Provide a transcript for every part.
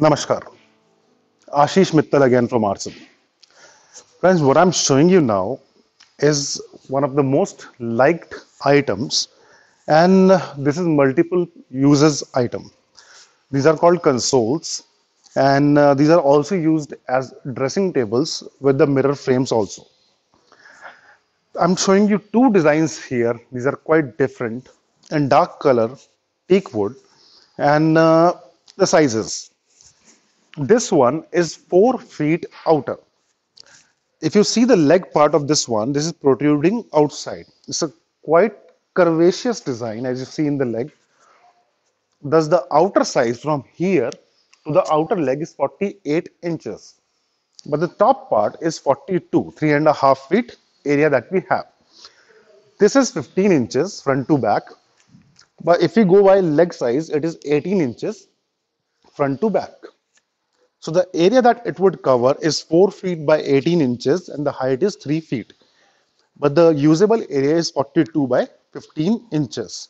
Namaskar. Ashish Mittal again from Arson. Friends, what I'm showing you now is one of the most liked items and this is multiple users item. These are called consoles and uh, these are also used as dressing tables with the mirror frames also. I'm showing you two designs here. These are quite different in dark color, teak wood and uh, the sizes this one is 4 feet outer. If you see the leg part of this one, this is protruding outside. It's a quite curvaceous design as you see in the leg. Thus the outer size from here to the outer leg is 48 inches. But the top part is 42, three and a half feet area that we have. This is 15 inches front to back. But if we go by leg size, it is 18 inches front to back. So the area that it would cover is 4 feet by 18 inches and the height is 3 feet. But the usable area is 42 by 15 inches.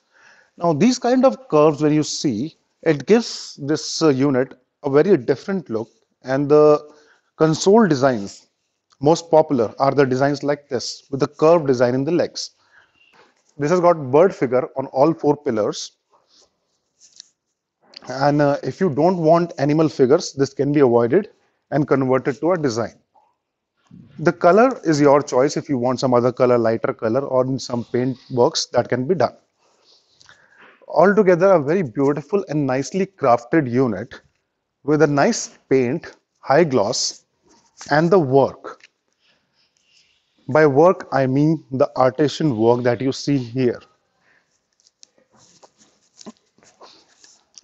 Now these kind of curves when you see, it gives this uh, unit a very different look and the console designs most popular are the designs like this with the curved design in the legs. This has got bird figure on all four pillars and uh, if you don't want animal figures this can be avoided and converted to a design the color is your choice if you want some other color lighter color or in some paint works that can be done altogether a very beautiful and nicely crafted unit with a nice paint high gloss and the work by work i mean the artisan work that you see here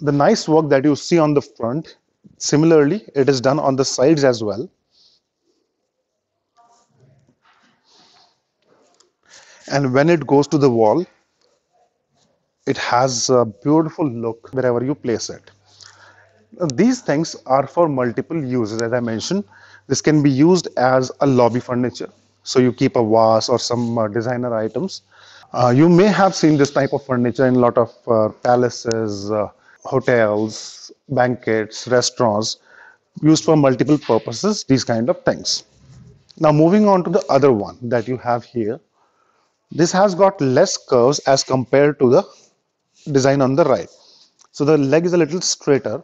the nice work that you see on the front, similarly, it is done on the sides as well. And when it goes to the wall, it has a beautiful look wherever you place it. These things are for multiple uses, as I mentioned. This can be used as a lobby furniture. So you keep a vase or some uh, designer items. Uh, you may have seen this type of furniture in a lot of uh, palaces, uh, hotels, banquets, restaurants, used for multiple purposes, these kind of things. Now moving on to the other one that you have here. This has got less curves as compared to the design on the right. So the leg is a little straighter.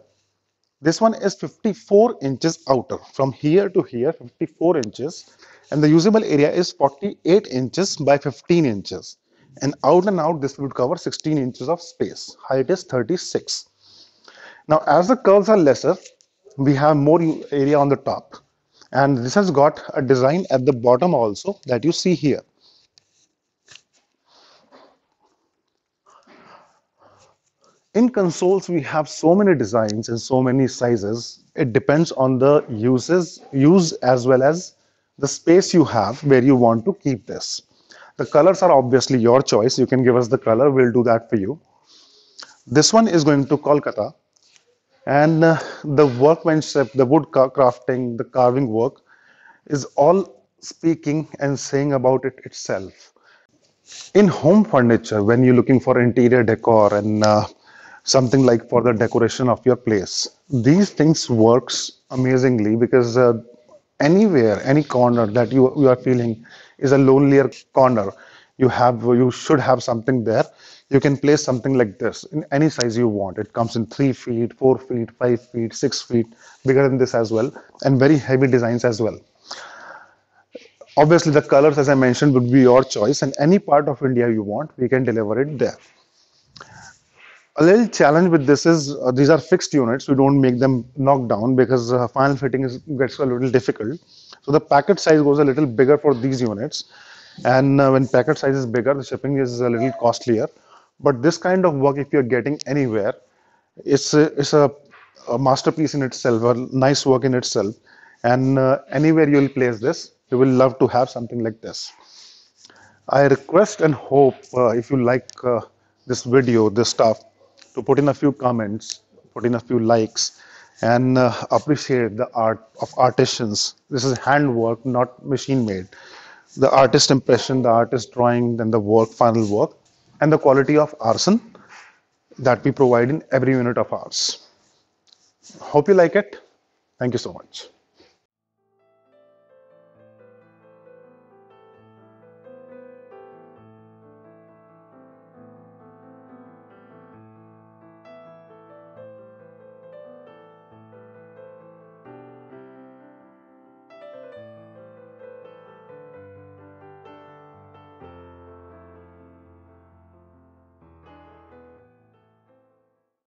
This one is 54 inches outer from here to here 54 inches and the usable area is 48 inches by 15 inches and out and out this would cover 16 inches of space height is 36 now as the curves are lesser we have more area on the top and this has got a design at the bottom also that you see here in consoles we have so many designs and so many sizes it depends on the uses use as well as the space you have where you want to keep this the colors are obviously your choice. You can give us the color. We'll do that for you. This one is going to Kolkata. And uh, the workmanship, the wood crafting, the carving work is all speaking and saying about it itself. In home furniture, when you're looking for interior decor and uh, something like for the decoration of your place, these things works amazingly because uh, anywhere, any corner that you, you are feeling is a lonelier corner you have you should have something there you can place something like this in any size you want it comes in three feet four feet five feet six feet bigger than this as well and very heavy designs as well obviously the colors as i mentioned would be your choice and any part of india you want we can deliver it there a little challenge with this is uh, these are fixed units. We don't make them knock down because uh, final fitting is, gets a little difficult. So the packet size goes a little bigger for these units. And uh, when packet size is bigger, the shipping is a little costlier. But this kind of work, if you're getting anywhere, it's a, it's a, a masterpiece in itself, a nice work in itself. And uh, anywhere you'll place this, you will love to have something like this. I request and hope uh, if you like uh, this video, this stuff, so put in a few comments, put in a few likes, and uh, appreciate the art of artisans. This is handwork, not machine made. The artist impression, the artist drawing, then the work, final work, and the quality of arson that we provide in every unit of ours. Hope you like it. Thank you so much.